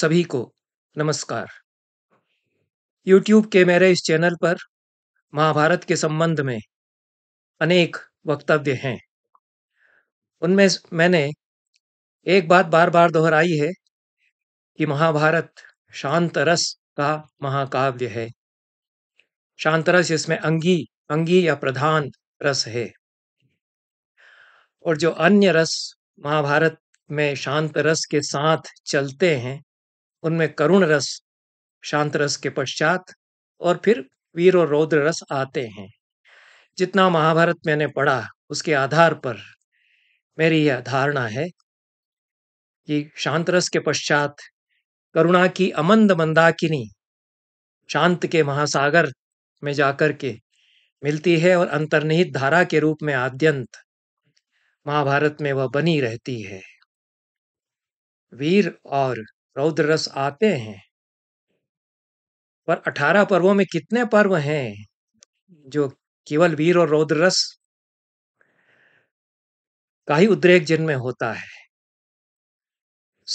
सभी को नमस्कार यूट्यूब के मेरे इस चैनल पर महाभारत के संबंध में अनेक वक्तव्य हैं उनमें मैंने एक बात बार बार दोहराई है कि महाभारत शांत रस का महाकाव्य है शांत रस इसमें अंगी अंगी या प्रधान रस है और जो अन्य रस महाभारत में शांत रस के साथ चलते हैं उनमें करुण रस शांत रस के पश्चात और फिर वीर और रौद्र रस आते हैं जितना महाभारत मैंने पढ़ा उसके आधार पर मेरी यह धारणा है कि शांत रस के पश्चात करुणा की अमंद मंदाकिनी शांत के महासागर में जाकर के मिलती है और अंतर्निहित धारा के रूप में आद्यंत महाभारत में वह बनी रहती है वीर और रौद्र रस आते हैं पर अठारह पर्वों में कितने पर्व हैं जो केवल वीर और रौद्र रस का ही उद्रेक जिनमें होता है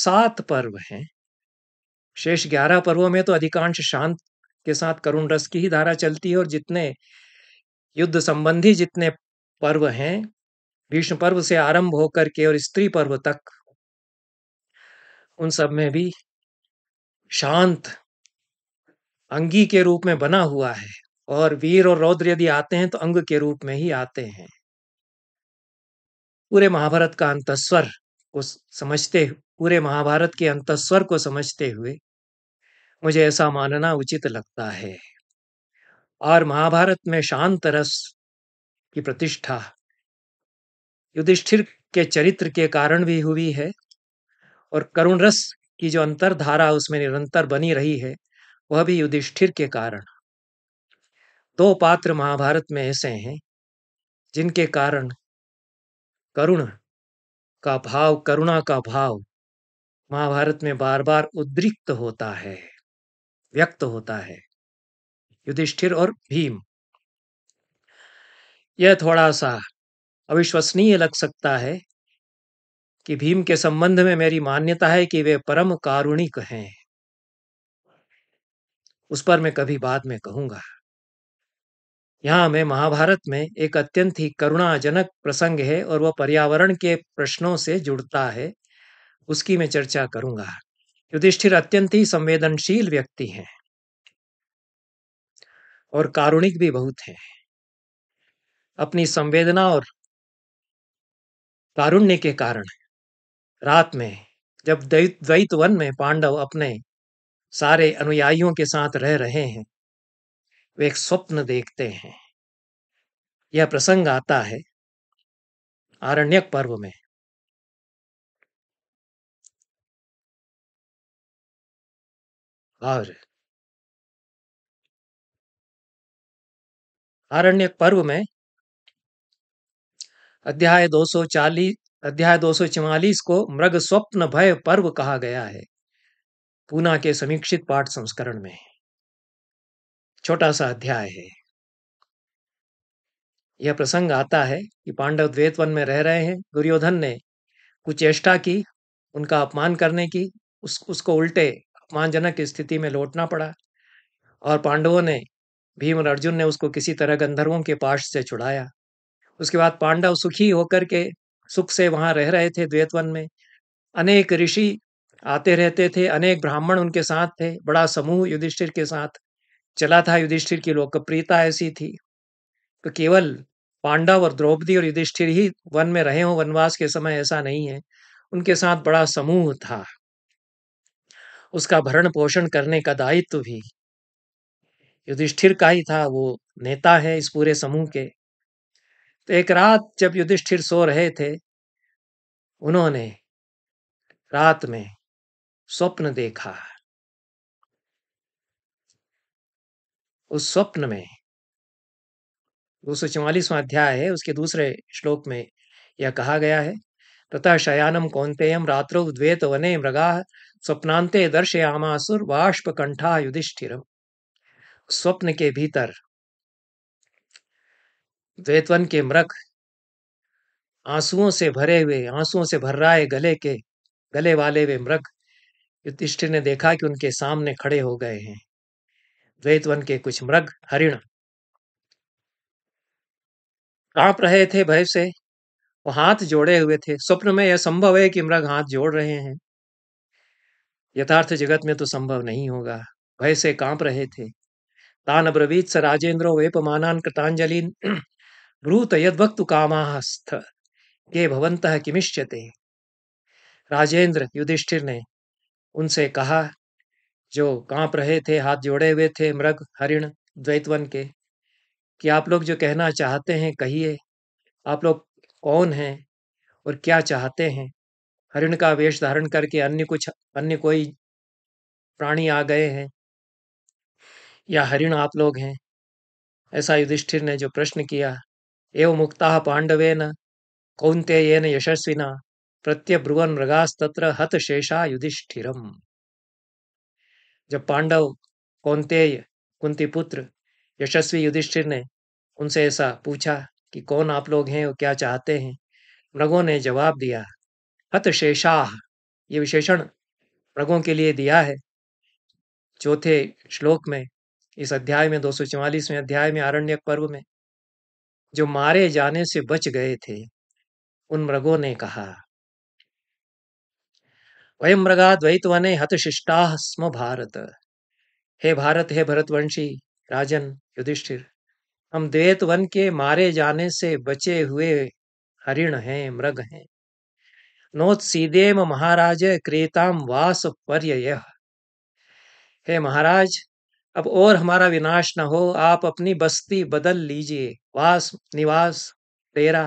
सात पर्व हैं शेष ग्यारह पर्वों में तो अधिकांश शांत के साथ करुण रस की ही धारा चलती है और जितने युद्ध संबंधी जितने पर्व हैं भीष्म पर्व से आरंभ होकर के और स्त्री पर्व तक उन सब में भी शांत अंगी के रूप में बना हुआ है और वीर और रौद्र यदि आते हैं तो अंग के रूप में ही आते हैं पूरे महाभारत का अंतस्वर को समझते पूरे महाभारत के अंतस्वर को समझते हुए मुझे ऐसा मानना उचित लगता है और महाभारत में शांत रस की प्रतिष्ठा युधिष्ठिर के चरित्र के कारण भी हुई है और करुण रस की जो अंतरधारा उसमें निरंतर बनी रही है वह भी युधिष्ठिर के कारण दो पात्र महाभारत में ऐसे हैं जिनके कारण करुण का भाव करुणा का भाव महाभारत में बार बार उद्रिक्त होता है व्यक्त होता है युधिष्ठिर और भीम यह थोड़ा सा अविश्वसनीय लग सकता है कि भीम के संबंध में मेरी मान्यता है कि वे परम कारुणिक हैं उस पर मैं कभी बाद में कहूंगा यहां मैं महाभारत में एक अत्यंत ही करुणाजनक प्रसंग है और वह पर्यावरण के प्रश्नों से जुड़ता है उसकी मैं चर्चा करूंगा युधिष्ठिर अत्यंत ही संवेदनशील व्यक्ति हैं और कारुणिक भी बहुत हैं अपनी संवेदना और कारुण्य के कारण रात में जब द्वैत वन में पांडव अपने सारे अनुयायियों के साथ रह रहे हैं वे एक स्वप्न देखते हैं यह प्रसंग आता है आरण्यक पर्व में और आरण्यक पर्व में अध्याय चालीस अध्याय दो को मृग स्वप्न भय पर्व कहा गया है पूना के समीक्षित पाठ संस्करण में छोटा सा अध्याय है यह प्रसंग आता है कि पांडव द्वेतवन वन में रह रहे हैं दुर्योधन ने कुछ चेष्टा की उनका अपमान करने की उस उसको उल्टे अपमानजनक स्थिति में लौटना पड़ा और पांडवों ने भीम और अर्जुन ने उसको किसी तरह गंधर्वों के पास से छुड़ाया उसके बाद पांडव सुखी होकर के सुख से वहां रह रहे थे द्वैतवन में अनेक ऋषि आते रहते थे अनेक ब्राह्मण उनके साथ थे बड़ा समूह युधिष्ठिर के साथ चला था युधिष्ठिर की लोकप्रियता ऐसी थी तो केवल पांडव और द्रौपदी और युधिष्ठिर ही वन में रहे हों वनवास के समय ऐसा नहीं है उनके साथ बड़ा समूह था उसका भरण पोषण करने का दायित्व भी युधिष्ठिर का ही था वो नेता है इस पूरे समूह के तो एक रात जब युधिष्ठिर सो रहे थे उन्होंने रात में स्वप्न देखा उस स्वप्न में दो सौ चौवालीसवा अध्याय है उसके दूसरे श्लोक में यह कहा गया है तथा शयानम कौंतेयम रात्रो द्वेत वने मृगा स्वप्नांते दर्शयामासुर बाष्प कंठा युधिष्ठिर स्वप्न के भीतर द्वेतवन के मृग आंसुओं से भरे हुए आंसुओं से भर रहा है गले के गले वाले वे मृग युधिष्ठिर ने देखा कि उनके सामने खड़े हो गए हैं द्वैतवन के कुछ मृग हरिण कांप रहे थे भय से वो हाथ जोड़े हुए थे स्वप्न में यह संभव है कि मृग हाथ जोड़ रहे हैं यथार्थ जगत में तो संभव नहीं होगा भय से कांप रहे थे तान ब्रवीत स राजेंद्रो वेपमानान कृतांजलि ब्रूत यद वक्त कामास्थ ये भवंत किमिश्चते राजेंद्र युधिष्ठिर ने उनसे कहा जो कांप रहे थे हाथ जोड़े हुए थे मृग हरिण द्वैतवन के कि आप लोग जो कहना चाहते हैं कहिए आप लोग कौन हैं और क्या चाहते हैं हरिण का वेश धारण करके अन्य कुछ अन्य कोई प्राणी आ गए हैं या हरिण आप लोग हैं ऐसा युधिष्ठिर ने जो प्रश्न किया एवं मुक्ता पांडवे न कौन्तेयेन यशस्विना प्रत्यब्रुवन मृगास्तत्र हत शेषा युधिष्ठिरम जब पांडव कौंतेय कुंती पुत्र यशस्वी युधिष्ठिर ने उनसे ऐसा पूछा कि कौन आप लोग हैं और क्या चाहते हैं मृगों ने जवाब दिया हत शेषाह ये विशेषण मृगों के लिए दिया है चौथे श्लोक में इस अध्याय में दो में अध्याय में आरण्यक पर्व में जो मारे जाने से बच गए थे उन मृगों ने कहा वयम मृगा द्वैत वने शिष्टा स्म भारत हे भारत हे भरतवंशी राजन युधिष्ठिर हम द्वैत वन के मारे जाने से बचे हुए हरिण हैं मृग हैं नोत सीदेम महाराज क्रेताम वास पर्य हे महाराज अब और हमारा विनाश न हो आप अपनी बस्ती बदल लीजिए वास निवास तेरा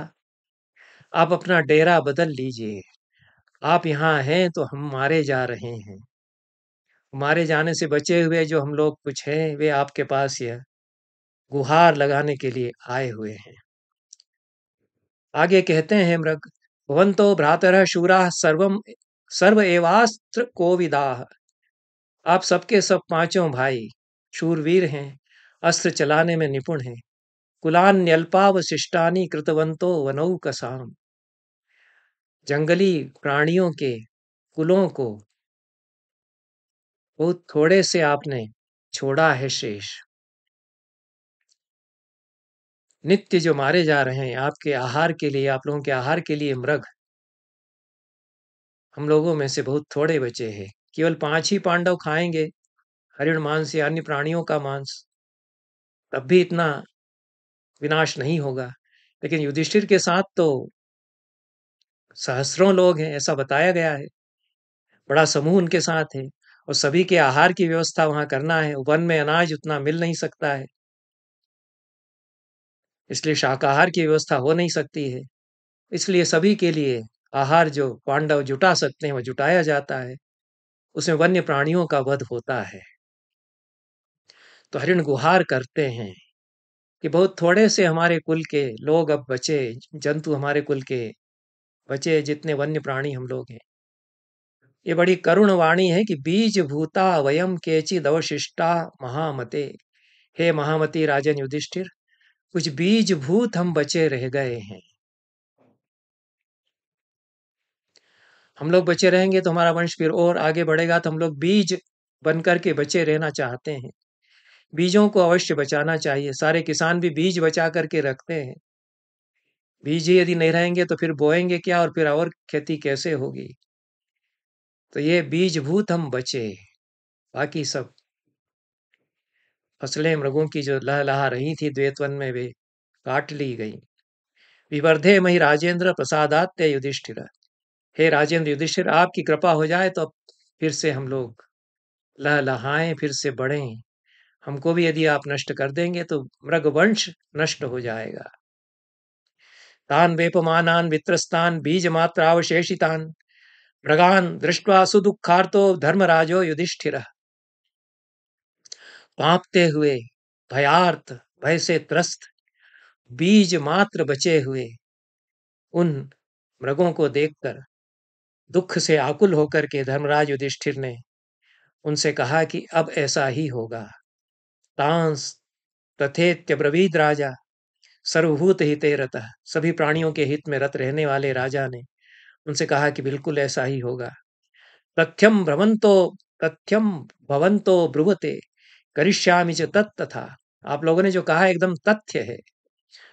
आप अपना डेरा बदल लीजिए आप यहाँ हैं तो हम मारे जा रहे हैं मारे जाने से बचे हुए जो हम लोग कुछ हैं वे आपके पास यह गुहार लगाने के लिए आए हुए हैं आगे कहते हैं मृग भवंतो भ्रातर शूरा सर्वम सर्व एवास्त्र कोविदा आप सबके सब पांचों भाई शूरवीर हैं अस्त्र चलाने में निपुण हैं कुलान्यल्पावशिष्टानी कृतवंतो वनौ कसाम जंगली प्राणियों के कुलों को बहुत थोड़े से आपने छोड़ा है शेष नित्य जो मारे जा रहे हैं आपके आहार के लिए आप लोगों के आहार के लिए मृग हम लोगों में से बहुत थोड़े बचे हैं केवल पांच ही पांडव खाएंगे हरिण मांस या अन्य प्राणियों का मांस तब भी इतना विनाश नहीं होगा लेकिन युधिष्ठिर के साथ तो सहस्रों लोग हैं ऐसा बताया गया है बड़ा समूह उनके साथ है और सभी के आहार की व्यवस्था वहां करना है वन में अनाज उतना मिल नहीं सकता है इसलिए शाकाहार की व्यवस्था हो नहीं सकती है इसलिए सभी के लिए आहार जो पांडव जुटा सकते हैं वह जुटाया जाता है उसमें वन्य प्राणियों का वध होता है तो हरिण गुहार करते हैं कि बहुत थोड़े से हमारे कुल के लोग अब बचे जंतु हमारे कुल के बचे जितने वन्य प्राणी हम लोग हैं ये बड़ी करुण वाणी है कि बीज भूता वयम केचिद अवशिष्टा महामते हे महामती राजन युधिष्ठिर कुछ बीज भूत हम बचे रह गए हैं हम लोग बचे रहेंगे तो हमारा वंश फिर और आगे बढ़ेगा तो हम लोग बीज बनकर के बचे रहना चाहते हैं बीजों को अवश्य बचाना चाहिए सारे किसान भी बीज बचा करके रखते हैं बीज ही यदि नहीं रहेंगे तो फिर बोएंगे क्या और फिर और खेती कैसे होगी तो ये बीज भूत हम बचे बाकी सब फसलें मृगों की जो लहलहा रही थी द्वेतवन में वे काट ली गई विवर्धे मही राजेंद्र प्रसादात्य युधिष्ठिर हे राजेंद्र युधिष्ठिर आपकी कृपा हो जाए तो फिर से हम लोग लहलहाए फिर से बढ़ें हमको भी यदि आप नष्ट कर देंगे तो मृग वंश नष्ट हो जाएगा तान वेपमानान वित्रस्तान बीज मात्र अवशेषितान मृगान दृष्टवा सुदुखार्थो धर्मराजो युधिष्ठिर पापते हुए भयार्थ भय से त्रस्त बीज मात्र बचे हुए उन मृगों को देखकर दुख से आकुल होकर के धर्मराज युधिष्ठिर ने उनसे कहा कि अब ऐसा ही होगा तांस तथेत्य ब्रवीद राजा सर्वभूत हित रता सभी प्राणियों के हित में रत रहने वाले राजा ने उनसे कहा कि बिल्कुल ऐसा ही होगा तथ्यम भ्रमंतो तथ्यम भवंतो ब्रुवते करिष्यामी च तथा आप लोगों ने जो कहा एकदम तथ्य है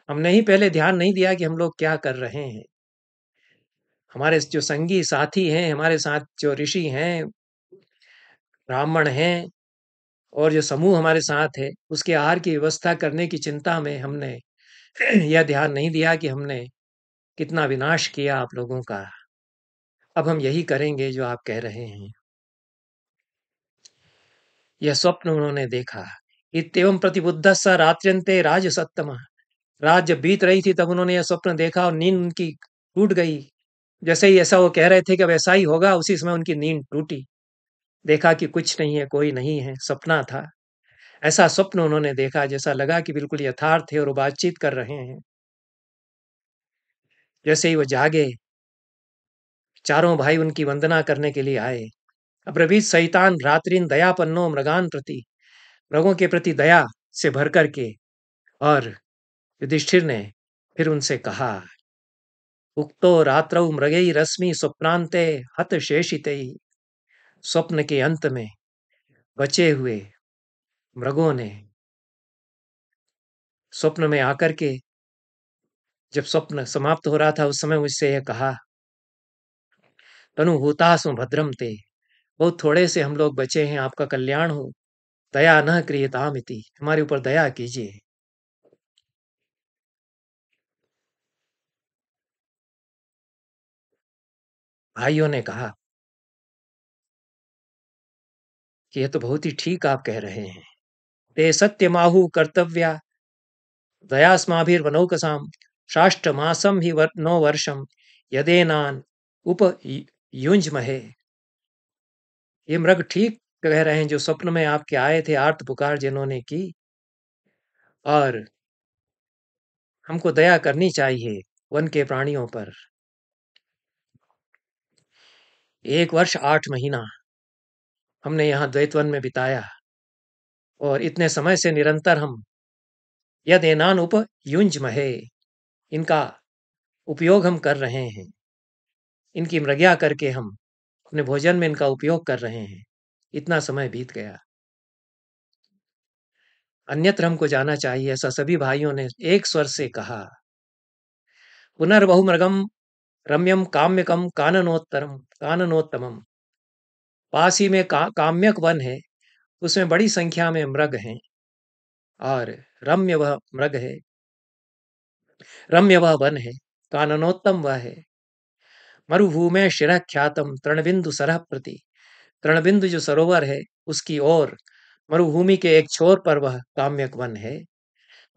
हमने ही पहले ध्यान नहीं दिया कि हम लोग क्या कर रहे हैं हमारे जो संगी साथी हैं हमारे साथ जो ऋषि हैं ब्राह्मण हैं और जो समूह हमारे साथ है उसके आहार की व्यवस्था करने की चिंता में हमने यह ध्यान नहीं दिया कि हमने कितना विनाश किया आप लोगों का अब हम यही करेंगे जो आप कह रहे हैं यह स्वप्न उन्होंने देखा इतम प्रतिबुद्ध स रात्र्यंते राज सत्तम राज जब बीत रही थी तब उन्होंने यह स्वप्न देखा और नींद उनकी टूट गई जैसे ही ऐसा वो कह रहे थे कि वैसा ही होगा उसी समय उनकी नींद टूटी देखा कि कुछ नहीं है कोई नहीं है सपना था ऐसा स्वप्न उन्होंने देखा जैसा लगा कि बिल्कुल यथार्थ है और बातचीत कर रहे हैं जैसे ही वो जागे चारों भाई उनकी वंदना करने के लिए आए अब्रवीत सैतान रात्रिन दया पन्नो मृगान प्रति मृगों के प्रति दया से भर करके और युधिष्ठिर ने फिर उनसे कहा उक्तो रात्र मृगई रश्मि स्वप्नांते हत शेषित स्वप्न के अंत में बचे हुए मृगों ने स्वप्न में आकर के जब स्वप्न समाप्त हो रहा था उस समय मुझसे यह कहा तनु हुतास भद्रम ते बहुत थोड़े से हम लोग बचे हैं आपका कल्याण हो दया न क्रियताम इति हमारे ऊपर दया कीजिए भाइयों ने कहा कि यह तो बहुत ही ठीक आप कह रहे हैं ते सत्यमाहु कर्तव्या दयास्माभिर्वनौकसां साष्टमासं हि वर, नो वर्षम यदेनान उप युंजमहे ये मृग ठीक कह रहे हैं जो स्वप्न में आपके आए थे आर्त पुकार जिन्होंने की और हमको दया करनी चाहिए वन के प्राणियों पर एक वर्ष आठ महीना हमने यहाँ द्वैत वन में बिताया और इतने समय से निरंतर हम यद एनान उप युंज महे इनका उपयोग हम कर रहे हैं इनकी मृग्या करके हम अपने भोजन में इनका उपयोग कर रहे हैं इतना समय बीत गया अन्यत्र हमको जाना चाहिए ऐसा सभी भाइयों ने एक स्वर से कहा पुनर्बहुमृगम रम्यम काम्यकम काननोत्तरम काननोत्तम पास ही में का, काम्यक वन है तो उसमें बड़ी संख्या में मृग हैं और रम्य वह मृग है रम्य वह वन है काननोत्तम वह है मरुभूमे शिरा ख्यातम तृणबिंदु सरह प्रति तृणबिंदु जो सरोवर है उसकी ओर मरुभूमि के एक छोर पर वह काम्यक वन है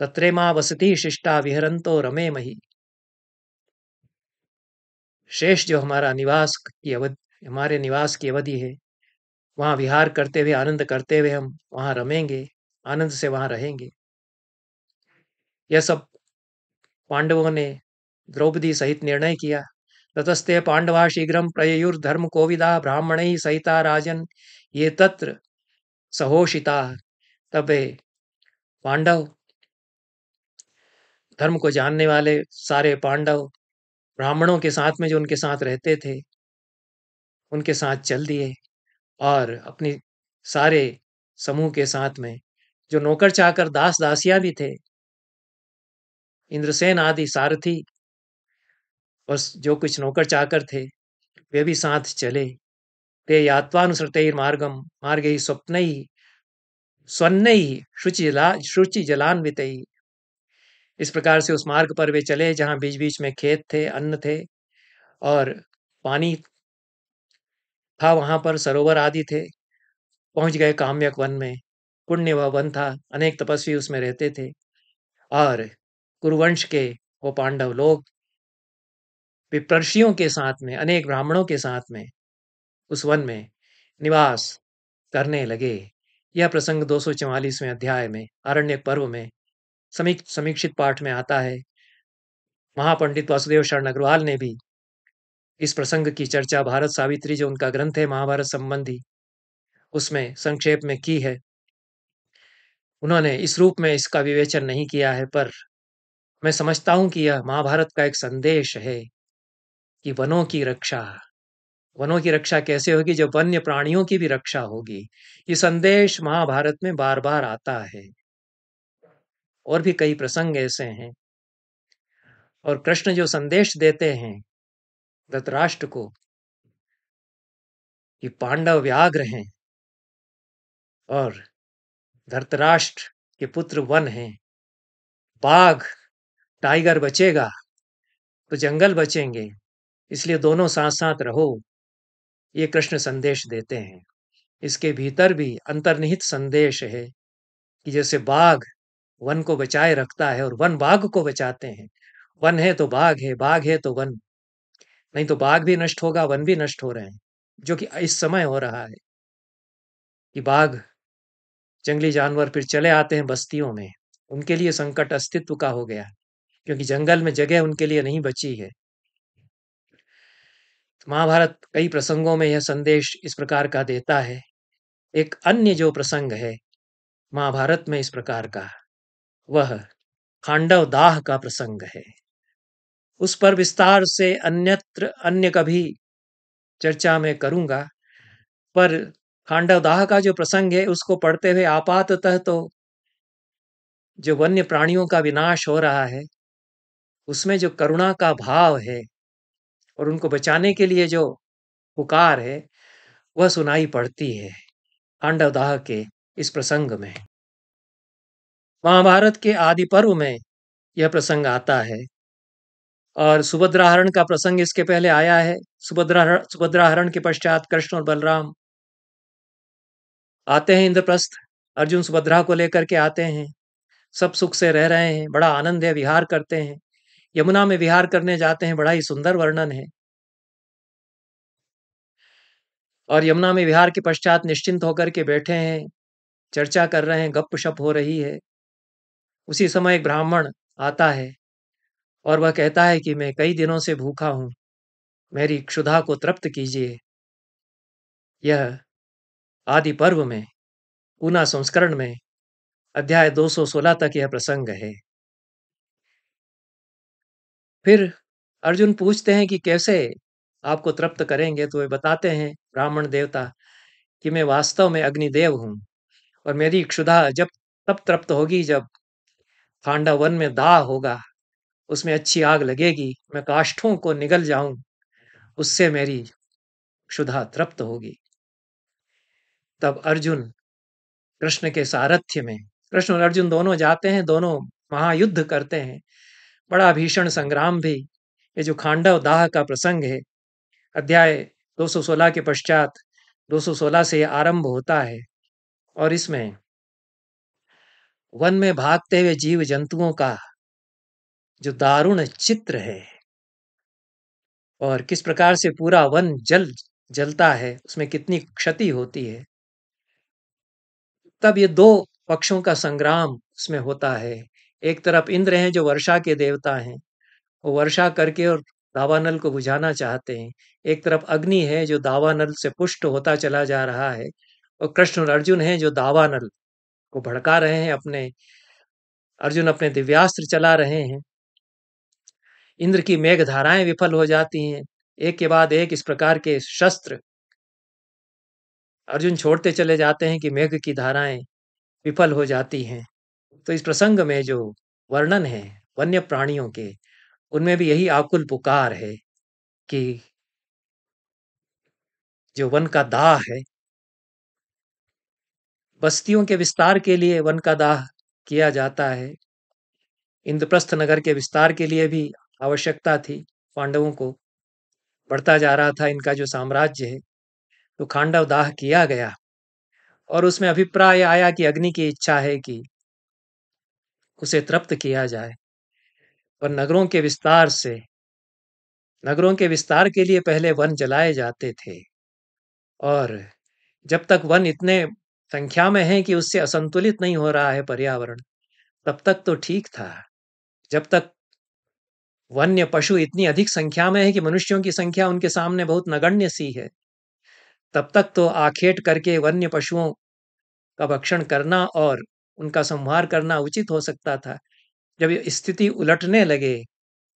तत्रे माँ वसती शिष्टा विहरंतो रमे मही शेष जो हमारा निवास की अवधि हमारे निवास की अवधि है वहाँ विहार करते हुए आनंद करते हुए हम वहाँ रमेंगे आनंद से वहां रहेंगे यह सब पांडवों ने द्रौपदी सहित निर्णय किया ततस्ते पांडवा शीघ्र धर्म कोविदा ब्राह्मण ही सहिता राजन ये तत्र सहोषिता तब पांडव धर्म को जानने वाले सारे पांडव ब्राह्मणों के साथ में जो उनके साथ रहते थे उनके साथ चल दिए और अपनी सारे समूह के साथ में जो नौकर चाकर दास दासियां भी थे इंद्रसेन आदि सारथी और जो कुछ नौकर चाकर थे वे भी साथ चले ते यात्वानुसृतैर मार्गम मार्ग ही स्वप्न ही स्वन्न ही शुचि जला शुचि जलान्वित इस प्रकार से उस मार्ग पर वे चले जहां बीच बीच में खेत थे अन्न थे और पानी था वहां पर सरोवर आदि थे पहुंच गए काम्यक वन में पुण्य वह वन था अनेक तपस्वी उसमें रहते थे और कुरुवंश के वो पांडव लोग विप्रषियों के साथ में अनेक ब्राह्मणों के साथ में उस वन में निवास करने लगे यह प्रसंग दो में अध्याय में अरण्य पर्व में समीक्षित पाठ में आता है महापंडित वासुदेव शरण अग्रवाल ने भी इस प्रसंग की चर्चा भारत सावित्री जो उनका ग्रंथ है महाभारत संबंधी उसमें संक्षेप में की है उन्होंने इस रूप में इसका विवेचन नहीं किया है पर मैं समझता हूं कि यह महाभारत का एक संदेश है कि वनों की रक्षा वनों की रक्षा कैसे होगी जो वन्य प्राणियों की भी रक्षा होगी ये संदेश महाभारत में बार बार आता है और भी कई प्रसंग ऐसे हैं और कृष्ण जो संदेश देते हैं धतराष्ट्र को कि पांडव व्याग्र हैं और धरतराष्ट्र के पुत्र वन हैं बाघ टाइगर बचेगा तो जंगल बचेंगे इसलिए दोनों साथ साथ रहो ये कृष्ण संदेश देते हैं इसके भीतर भी अंतर्निहित संदेश है कि जैसे बाघ वन को बचाए रखता है और वन बाघ को बचाते हैं वन है तो बाघ है बाघ है तो वन नहीं तो बाघ भी नष्ट होगा वन भी नष्ट हो रहे हैं जो कि इस समय हो रहा है कि बाघ जंगली जानवर फिर चले आते हैं बस्तियों में उनके लिए संकट अस्तित्व का हो गया क्योंकि जंगल में जगह उनके लिए नहीं बची है तो महाभारत कई प्रसंगों में यह संदेश इस प्रकार का देता है एक अन्य जो प्रसंग है महाभारत में इस प्रकार का वह खांडव दाह का प्रसंग है उस पर विस्तार से अन्यत्र अन्य कभी चर्चा में करूंगा पर खांडवदाह का जो प्रसंग है उसको पढ़ते हुए आपातः तो जो वन्य प्राणियों का विनाश हो रहा है उसमें जो करुणा का भाव है और उनको बचाने के लिए जो पुकार है वह सुनाई पड़ती है खांडवदाह के इस प्रसंग में महाभारत के आदि पर्व में यह प्रसंग आता है और सुभद्राहरण का प्रसंग इसके पहले आया है सुभद्राहरण सुभद्राहरण के पश्चात कृष्ण और बलराम आते हैं इंद्रप्रस्थ अर्जुन सुभद्रा को लेकर के आते हैं सब सुख से रह रहे हैं बड़ा आनंद है विहार करते हैं यमुना में विहार करने जाते हैं बड़ा ही सुंदर वर्णन है और यमुना में विहार के पश्चात निश्चिंत होकर के बैठे हैं चर्चा कर रहे हैं गप शप हो रही है उसी समय एक ब्राह्मण आता है और वह कहता है कि मैं कई दिनों से भूखा हूं मेरी क्षुधा को तृप्त कीजिए यह आदि पर्व में पूना संस्करण में अध्याय 216 तक यह प्रसंग है फिर अर्जुन पूछते हैं कि कैसे आपको तृप्त करेंगे तो वे बताते हैं ब्राह्मण देवता कि मैं वास्तव में अग्निदेव हूँ और मेरी क्षुधा जब तब तृप्त होगी जब खांडा वन में दाह होगा उसमें अच्छी आग लगेगी मैं काष्ठों को निगल जाऊं उससे मेरी क्षुधा तृप्त होगी तब अर्जुन कृष्ण के सारथ्य में कृष्ण और अर्जुन दोनों जाते हैं दोनों महायुद्ध करते हैं बड़ा भीषण संग्राम भी ये जो खांडव दाह का प्रसंग है अध्याय 216 के पश्चात 216 से आरंभ होता है और इसमें वन में भागते हुए जीव जंतुओं का जो दारुण चित्र है और किस प्रकार से पूरा वन जल जलता है उसमें कितनी क्षति होती है तब ये दो पक्षों का संग्राम उसमें होता है एक तरफ इंद्र हैं जो वर्षा के देवता हैं वो वर्षा करके और दावानल को बुझाना चाहते हैं एक तरफ अग्नि है जो दावानल से पुष्ट होता चला जा रहा है और कृष्ण और अर्जुन हैं जो दावानल को भड़का रहे हैं अपने अर्जुन अपने दिव्यास्त्र चला रहे हैं इंद्र की मेघधाराएं विफल हो जाती हैं एक के बाद एक इस प्रकार के शस्त्र अर्जुन छोड़ते चले जाते हैं कि मेघ की धाराएं विफल हो जाती हैं तो इस प्रसंग में जो वर्णन है वन्य प्राणियों के उनमें भी यही आकुल पुकार है कि जो वन का दाह है बस्तियों के विस्तार के लिए वन का दाह किया जाता है इंद्रप्रस्थ नगर के विस्तार के लिए भी आवश्यकता थी पांडवों को बढ़ता जा रहा था इनका जो साम्राज्य है तो खांडव दाह किया गया और उसमें अभिप्राय आया कि अग्नि की इच्छा है कि उसे तृप्त किया जाए पर नगरों के विस्तार से नगरों के विस्तार के लिए पहले वन जलाए जाते थे और जब तक वन इतने संख्या में है कि उससे असंतुलित नहीं हो रहा है पर्यावरण तब तक तो ठीक था जब तक वन्य पशु इतनी अधिक संख्या में है कि मनुष्यों की संख्या उनके सामने बहुत नगण्य सी है तब तक तो आखेट करके वन्य पशुओं का भक्षण करना और उनका संहार करना उचित हो सकता था जब स्थिति उलटने लगे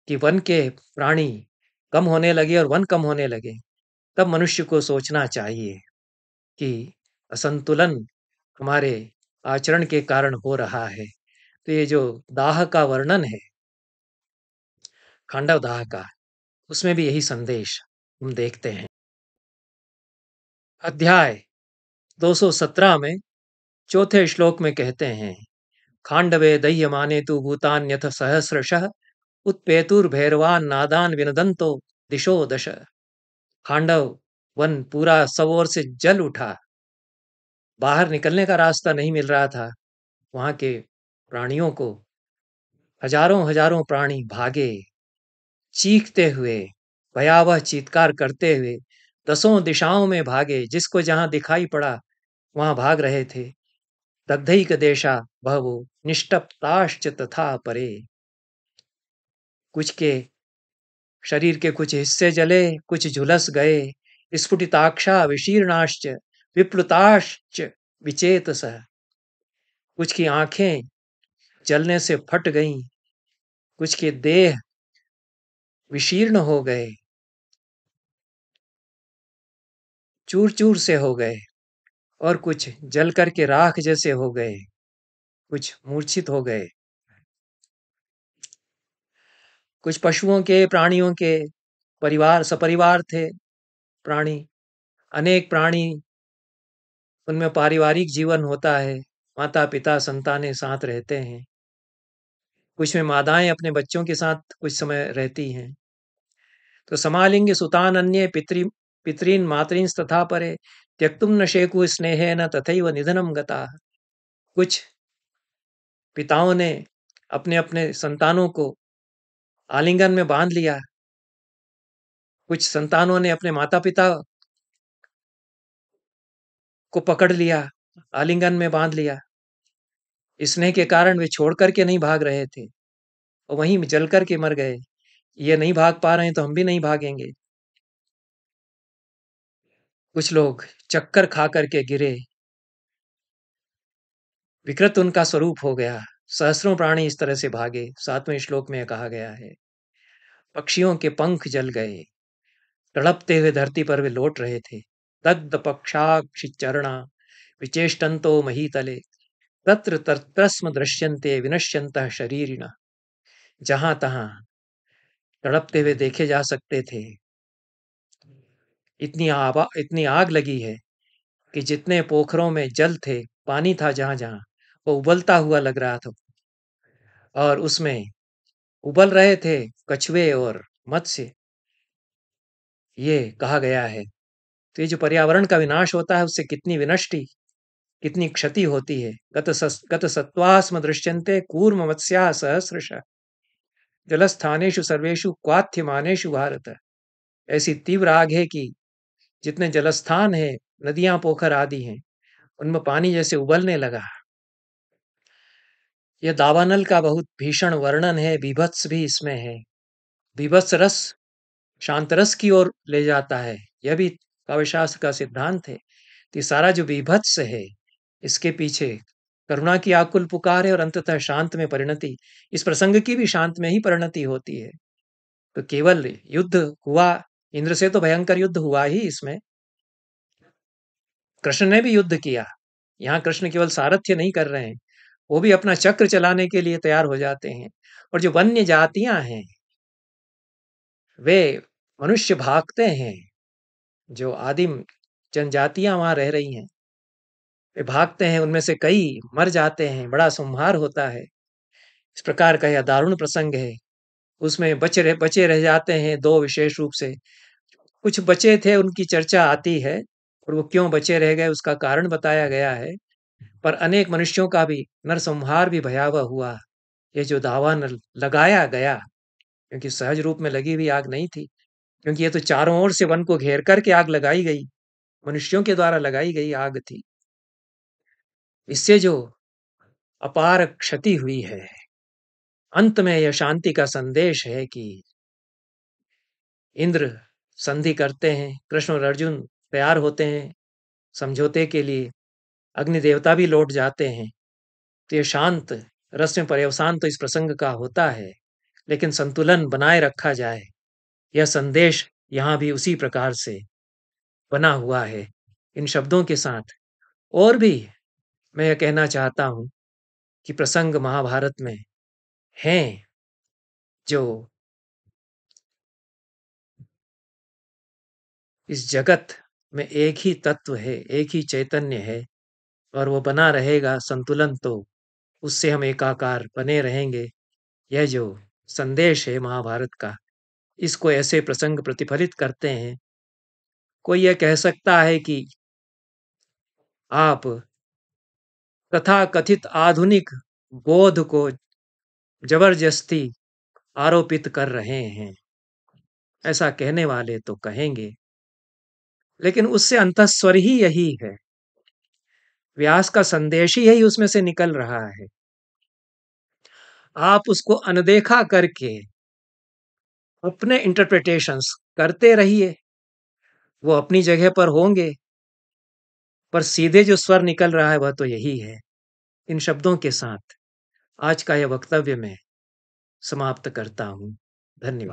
कि वन के प्राणी कम होने लगे और वन कम होने लगे तब मनुष्य को सोचना चाहिए कि असंतुलन हमारे आचरण के कारण हो रहा है तो ये जो दाह का वर्णन है खांडव दाह का उसमें भी यही संदेश हम देखते हैं अध्याय 217 में चौथे श्लोक में कहते हैं खांडवे दह्य माने तो भूतान्यथ उत्पेतुर भैरवान नादान विनदंतो दिशो दश खांडव वन पूरा सवोर से जल उठा बाहर निकलने का रास्ता नहीं मिल रहा था वहां के प्राणियों को हजारों हजारों प्राणी भागे चीखते हुए भयावह चीतकार करते हुए दसों दिशाओं में भागे जिसको जहां दिखाई पड़ा वहां भाग रहे थे का देशा बहु निष्टपताश्च तथा परे कुछ के शरीर के कुछ हिस्से जले कुछ झुलस गए स्फुटिताक्षा विशीर्णाश्च विप्लुताश्च विचेत कुछ की आंखें जलने से फट गईं कुछ के देह विशीर्ण हो गए चूर चूर से हो गए और कुछ जल करके राख जैसे हो गए कुछ मूर्छित हो गए कुछ पशुओं के प्राणियों के परिवार सपरिवार थे प्राणी अनेक प्राणी उनमें पारिवारिक जीवन होता है माता पिता संतानें साथ रहते हैं कुछ में मादाएं अपने बच्चों के साथ कुछ समय रहती हैं तो समालिंग सुतान अन्य पित्री पितरीन मातरीन तथा परे त्यक्तुम न शेकु स्नेह न तथैव निधनम गता कुछ पिताओं ने अपने अपने संतानों को आलिंगन में बांध लिया कुछ संतानों ने अपने माता पिता को पकड़ लिया आलिंगन में बांध लिया स्नेह के कारण वे छोड़ करके नहीं भाग रहे थे और वहीं जल करके मर गए ये नहीं भाग पा रहे हैं तो हम भी नहीं भागेंगे कुछ लोग चक्कर खा करके गिरे विकृत उनका स्वरूप हो गया सहस्रों प्राणी इस तरह से भागे सातवें श्लोक में कहा गया है पक्षियों के पंख जल गए तड़पते हुए धरती पर वे लौट रहे थे दग्ध पक्षाक्ष चरणा मही तले तत्र तत्रस्म दृश्यंते विनश्यंत शरीरिणा जहां तहां तड़पते हुए देखे जा सकते थे इतनी आबा इतनी आग लगी है कि जितने पोखरों में जल थे पानी था जहां जहाँ वो उबलता हुआ लग रहा था और उसमें उबल रहे थे कछुए और मत्स्य ये कहा गया है तो ये जो पर्यावरण का विनाश होता है उससे कितनी विनष्टि कितनी क्षति होती है गत गत सत्वास्म दृश्यंते कूर्म मत्स्या सहस्रश जलस्थानेशु सर्वेशु क्वाथ्यमानेशु भारत ऐसी तीव्र आग है कि जितने जलस्थान है नदियां पोखर आदि हैं उनमें पानी जैसे उबलने लगा यह दावानल का बहुत भीषण वर्णन है विभत्स भी इसमें है विभत्स रस शांत रस की ओर ले जाता है यह भी काव्यशास्त्र का सिद्धांत है कि सारा जो विभत्स है इसके पीछे करुणा की आकुल पुकार है और अंततः शांत में परिणति इस प्रसंग की भी शांत में ही परिणति होती है तो केवल युद्ध हुआ इंद्र से तो भयंकर युद्ध हुआ ही इसमें कृष्ण ने भी युद्ध किया यहाँ कृष्ण केवल सारथ्य नहीं कर रहे हैं वो भी अपना चक्र चलाने के लिए तैयार हो जाते हैं और जो वन्य जातियां हैं वे मनुष्य भागते हैं जो आदिम जनजातियां वहां रह रही हैं भागते हैं उनमें से कई मर जाते हैं बड़ा संहार होता है इस प्रकार का यह दारुण प्रसंग है उसमें बचे रह, बचे रह जाते हैं दो विशेष रूप से कुछ बचे थे उनकी चर्चा आती है और वो क्यों बचे रह गए उसका कारण बताया गया है पर अनेक मनुष्यों का भी नरसंहार भी भयावह हुआ ये जो दावा नर लगाया गया क्योंकि सहज रूप में लगी हुई आग नहीं थी क्योंकि ये तो चारों ओर से वन को घेर करके आग लगाई गई मनुष्यों के द्वारा लगाई गई आग थी इससे जो अपार क्षति हुई है अंत में यह शांति का संदेश है कि इंद्र संधि करते हैं कृष्ण और अर्जुन तैयार होते हैं समझौते के लिए अग्नि देवता भी लौट जाते हैं तो ये शांत रस में पर्यवसान तो इस प्रसंग का होता है लेकिन संतुलन बनाए रखा जाए यह संदेश यहाँ भी उसी प्रकार से बना हुआ है इन शब्दों के साथ और भी मैं यह कहना चाहता हूं कि प्रसंग महाभारत में हैं जो इस जगत में एक ही तत्व है एक ही चैतन्य है और वो बना रहेगा संतुलन तो उससे हम एकाकार बने रहेंगे यह जो संदेश है महाभारत का इसको ऐसे प्रसंग प्रतिफलित करते हैं कोई यह कह सकता है कि आप तथा कथित आधुनिक बोध को जबरदस्ती आरोपित कर रहे हैं ऐसा कहने वाले तो कहेंगे लेकिन उससे अंतस्वर ही यही है व्यास का संदेश ही यही उसमें से निकल रहा है आप उसको अनदेखा करके अपने इंटरप्रिटेशंस करते रहिए वो अपनी जगह पर होंगे पर सीधे जो स्वर निकल रहा है वह तो यही है इन शब्दों के साथ आज का यह वक्तव्य मैं समाप्त करता हूँ धन्यवाद